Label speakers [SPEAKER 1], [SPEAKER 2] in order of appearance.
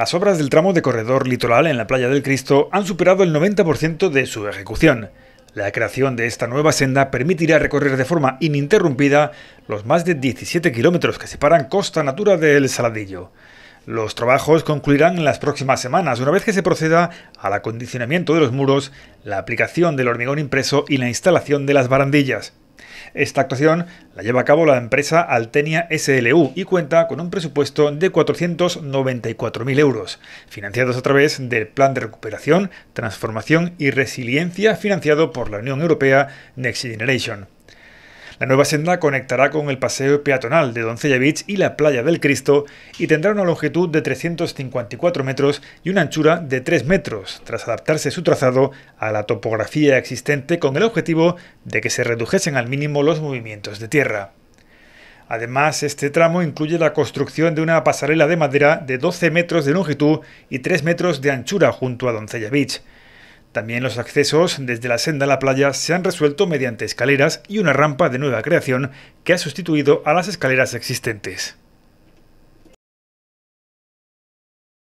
[SPEAKER 1] Las obras del tramo de corredor litoral en la Playa del Cristo han superado el 90% de su ejecución. La creación de esta nueva senda permitirá recorrer de forma ininterrumpida los más de 17 kilómetros que separan Costa Natura del Saladillo. Los trabajos concluirán en las próximas semanas, una vez que se proceda al acondicionamiento de los muros, la aplicación del hormigón impreso y la instalación de las barandillas. Esta actuación la lleva a cabo la empresa Altenia SLU y cuenta con un presupuesto de 494.000 euros, financiados a través del Plan de Recuperación, Transformación y Resiliencia financiado por la Unión Europea Next Generation. La nueva senda conectará con el paseo peatonal de Doncella Beach y la playa del Cristo y tendrá una longitud de 354 metros y una anchura de 3 metros, tras adaptarse su trazado a la topografía existente con el objetivo de que se redujesen al mínimo los movimientos de tierra. Además, este tramo incluye la construcción de una pasarela de madera de 12 metros de longitud y 3 metros de anchura junto a Doncella Beach. También los accesos desde la senda a la playa se han resuelto mediante escaleras y una rampa de nueva creación que ha sustituido a las escaleras existentes.